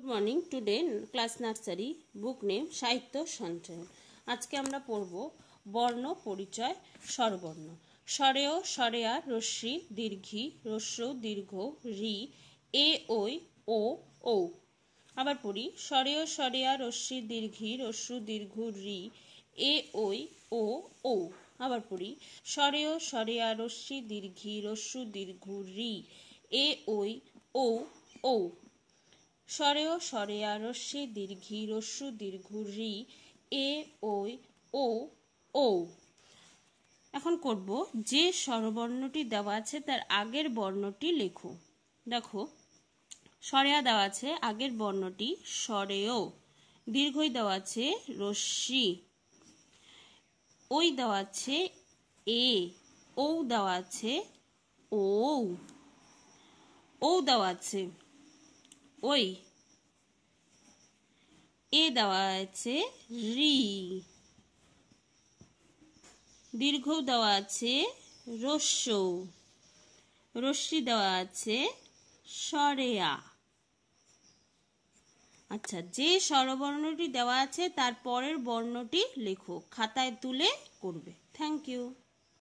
good morning today class nursery book name Sahitya Sanchayan আজকে আমরা পড়ব বর্ণ পরিচয় স্বরবর্ণ স্বরেও স্বরেয়া রশ্মি দীর্ঘি রস্য দীর্ঘ রি এ ওই ও ঔ আবার পড়ি স্বরেয় স্বরেয়া রশ্মি দীর্ঘি রস্য দীর্ঘ রি এ ওই ও ঔ আবার পড়ি স্বরেয় স্বরেয়া রশ্মি দীর্ঘি রস্য দীর্ঘ রি এ ওই ও ঔ স্বরেও স্বরেয়া রস্যি দীর্ঘি রস্যু দীর্ঘ রি এ ও ও ও এখন করব যে স্বরবর্ণটি দেওয়া আছে তার আগের বর্ণটি লেখো দেখো স্বরেয়া দেওয়া আছে আগের বর্ণটি স্বরেও দীর্ঘই দেওয়া আছে রশ্মি ওই দেওয়া আছে এ ও দেওয়া আছে ও ও দেওয়া আছে ওই এ দেওয়া আছে রি দীর্ঘ দেওয়া আছে রস্য রশ্মি দেওয়া আছে সরেয়া আচ্ছা যে স্বরবর্ণটি দেওয়া আছে তার পরের বর্ণটি লেখো খাতায় তুলে করবে থ্যাংক ইউ